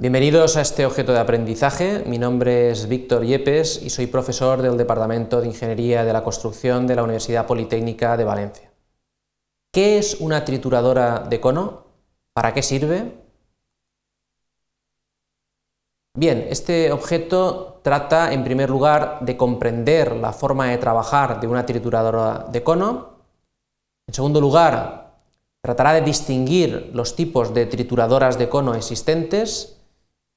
Bienvenidos a este objeto de aprendizaje. Mi nombre es Víctor Yepes y soy profesor del Departamento de Ingeniería de la Construcción de la Universidad Politécnica de Valencia. ¿Qué es una trituradora de cono? ¿Para qué sirve? Bien, este objeto trata en primer lugar de comprender la forma de trabajar de una trituradora de cono. En segundo lugar, tratará de distinguir los tipos de trituradoras de cono existentes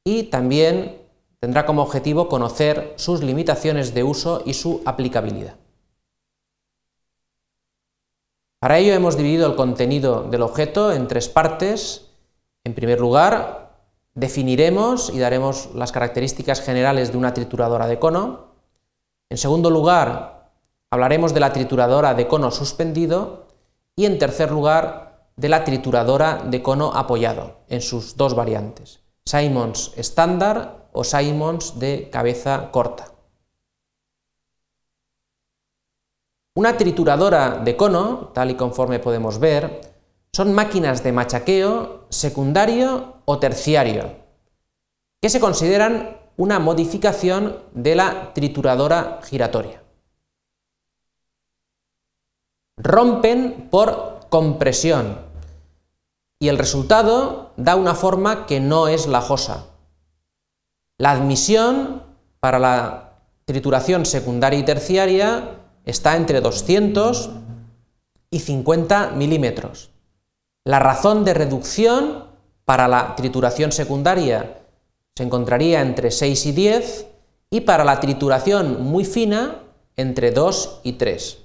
y también tendrá como objetivo conocer sus limitaciones de uso y su aplicabilidad. Para ello hemos dividido el contenido del objeto en tres partes. En primer lugar, definiremos y daremos las características generales de una trituradora de cono. En segundo lugar, hablaremos de la trituradora de cono suspendido y en tercer lugar, de la trituradora de cono apoyado en sus dos variantes. Simons estándar o Simons de cabeza corta. Una trituradora de cono, tal y conforme podemos ver, son máquinas de machaqueo secundario o terciario, que se consideran una modificación de la trituradora giratoria. Rompen por compresión, y el resultado da una forma que no es lajosa. La admisión para la trituración secundaria y terciaria está entre 200 y 50 milímetros. La razón de reducción para la trituración secundaria se encontraría entre 6 y 10 y para la trituración muy fina entre 2 y 3.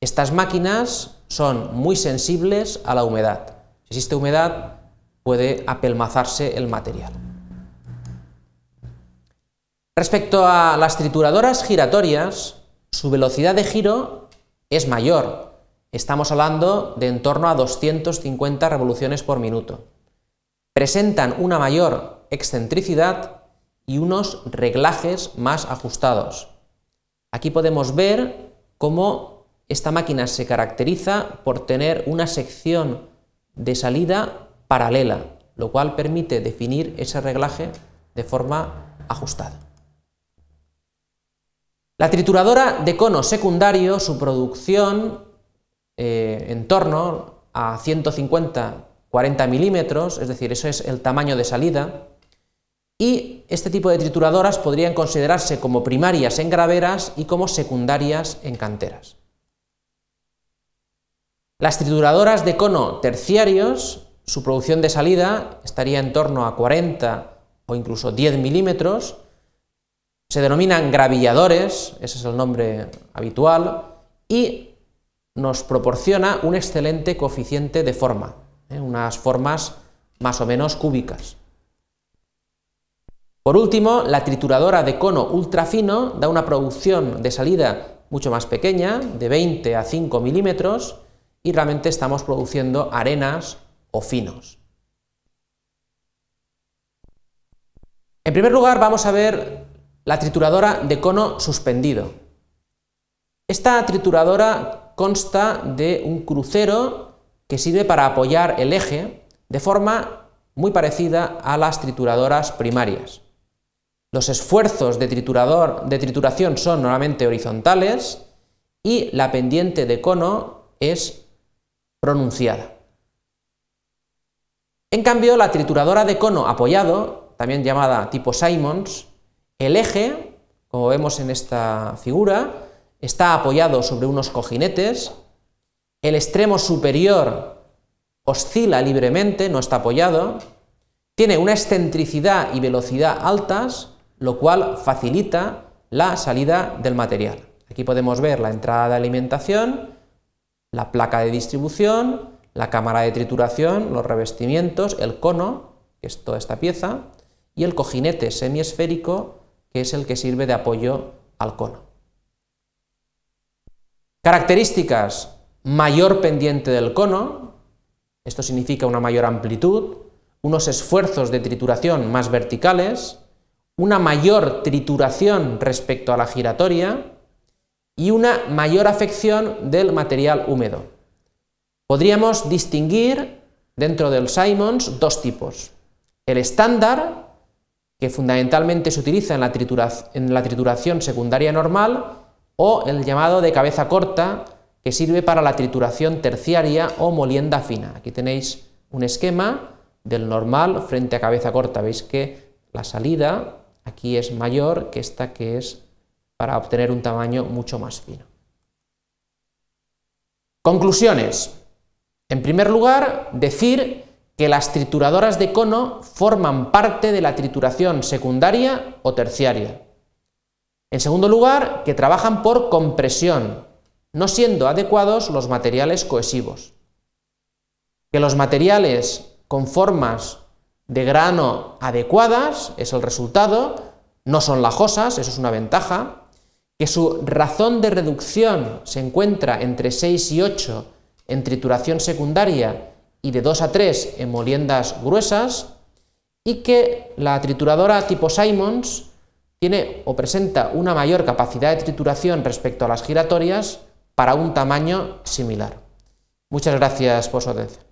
Estas máquinas son muy sensibles a la humedad. Si existe humedad, puede apelmazarse el material. Respecto a las trituradoras giratorias, su velocidad de giro es mayor. Estamos hablando de en torno a 250 revoluciones por minuto. Presentan una mayor excentricidad y unos reglajes más ajustados. Aquí podemos ver cómo esta máquina se caracteriza por tener una sección de salida paralela, lo cual permite definir ese reglaje de forma ajustada. La trituradora de cono secundario, su producción eh, en torno a 150-40 milímetros, es decir, eso es el tamaño de salida, y este tipo de trituradoras podrían considerarse como primarias en graveras y como secundarias en canteras. Las trituradoras de cono terciarios, su producción de salida estaría en torno a 40 o incluso 10 milímetros. Se denominan gravilladores, ese es el nombre habitual, y nos proporciona un excelente coeficiente de forma, ¿eh? unas formas más o menos cúbicas. Por último, la trituradora de cono ultrafino da una producción de salida mucho más pequeña, de 20 a 5 milímetros, y realmente estamos produciendo arenas o finos. En primer lugar vamos a ver la trituradora de cono suspendido. Esta trituradora consta de un crucero que sirve para apoyar el eje de forma muy parecida a las trituradoras primarias. Los esfuerzos de, triturador, de trituración son normalmente horizontales y la pendiente de cono es pronunciada. En cambio, la trituradora de cono apoyado, también llamada tipo Simons, el eje, como vemos en esta figura, está apoyado sobre unos cojinetes, el extremo superior oscila libremente, no está apoyado, tiene una excentricidad y velocidad altas, lo cual facilita la salida del material. Aquí podemos ver la entrada de alimentación la placa de distribución, la cámara de trituración, los revestimientos, el cono, que es toda esta pieza, y el cojinete semiesférico, que es el que sirve de apoyo al cono. Características, mayor pendiente del cono, esto significa una mayor amplitud, unos esfuerzos de trituración más verticales, una mayor trituración respecto a la giratoria, y una mayor afección del material húmedo. Podríamos distinguir dentro del Simons dos tipos. El estándar, que fundamentalmente se utiliza en la, en la trituración secundaria normal, o el llamado de cabeza corta, que sirve para la trituración terciaria o molienda fina. Aquí tenéis un esquema del normal frente a cabeza corta. Veis que la salida aquí es mayor que esta que es para obtener un tamaño mucho más fino. Conclusiones. En primer lugar, decir que las trituradoras de cono forman parte de la trituración secundaria o terciaria. En segundo lugar, que trabajan por compresión, no siendo adecuados los materiales cohesivos. Que los materiales con formas de grano adecuadas es el resultado, no son lajosas, eso es una ventaja, que su razón de reducción se encuentra entre 6 y 8 en trituración secundaria y de 2 a 3 en moliendas gruesas, y que la trituradora tipo Simons tiene o presenta una mayor capacidad de trituración respecto a las giratorias para un tamaño similar. Muchas gracias por su atención.